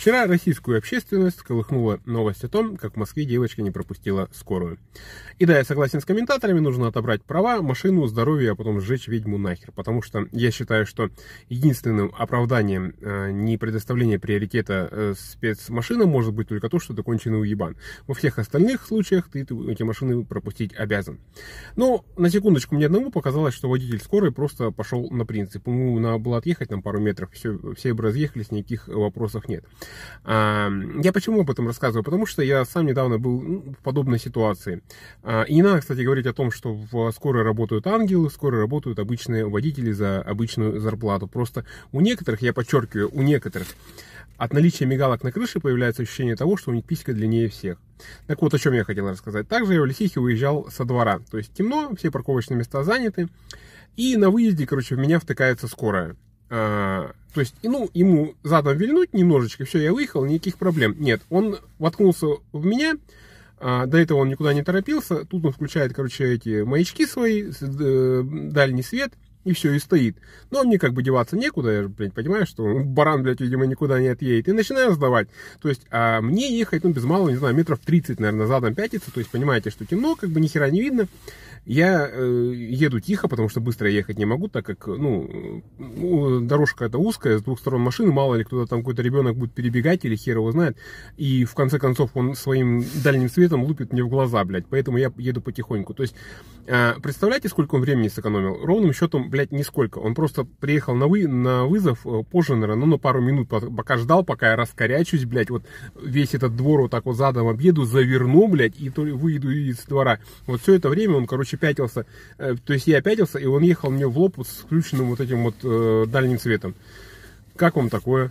Вчера российскую общественность колыхнула новость о том, как в Москве девочка не пропустила скорую. И да, я согласен с комментаторами, нужно отобрать права, машину, здоровье, а потом сжечь ведьму нахер. Потому что я считаю, что единственным оправданием э, не предоставления приоритета э, спецмашинам может быть только то, что ты конченый уебан. Во всех остальных случаях ты, ты эти машины пропустить обязан. Но на секундочку мне одному показалось, что водитель скорой просто пошел на принцип. Ему надо было отъехать нам пару метров, все, все бы разъехались, никаких вопросов нет. Я почему об этом рассказываю? Потому что я сам недавно был ну, в подобной ситуации. А, и не надо, кстати, говорить о том, что в скорой работают ангелы, скорой работают обычные водители за обычную зарплату. Просто у некоторых, я подчеркиваю, у некоторых от наличия мигалок на крыше появляется ощущение того, что у них писька длиннее всех. Так вот, о чем я хотел рассказать. Также я в Лисихе уезжал со двора. То есть темно, все парковочные места заняты. И на выезде, короче, в меня втыкается скорая. Э, то есть, ну, ему задом вильнуть немножечко, все, я выехал, никаких проблем. Нет, он воткнулся в меня, а, до этого он никуда не торопился. Тут он включает, короче, эти маячки свои, э, дальний свет, и все, и стоит. Но мне как бы деваться некуда, я же, блядь, понимаю, что баран, блядь, видимо, никуда не отъедет. И начинаю сдавать. То есть, а мне ехать, ну, без малого, не знаю, метров 30, наверное, задом пятится. То есть, понимаете, что темно, как бы ни хера не видно. Я э, еду тихо, потому что быстро я ехать не могу, так как, э, ну, э, дорожка это узкая, с двух сторон машины, мало ли кто-то там, какой-то ребенок будет перебегать или хер его знает, и в конце концов он своим дальним светом лупит мне в глаза, блядь, поэтому я еду потихоньку. То есть, э, представляете, сколько он времени сэкономил? Ровным счетом, блядь, нисколько. Он просто приехал на, вы, на вызов э, позже, наверное, ну, на пару минут, пока ждал, пока я раскорячусь, блядь, вот весь этот двор вот так вот задом объеду, заверну, блядь, и то выйду из двора. Вот все это время он, короче, короче, пятился. Э, то есть я пятился, и он ехал мне в лоб вот с включенным вот этим вот э, дальним светом. Как вам такое?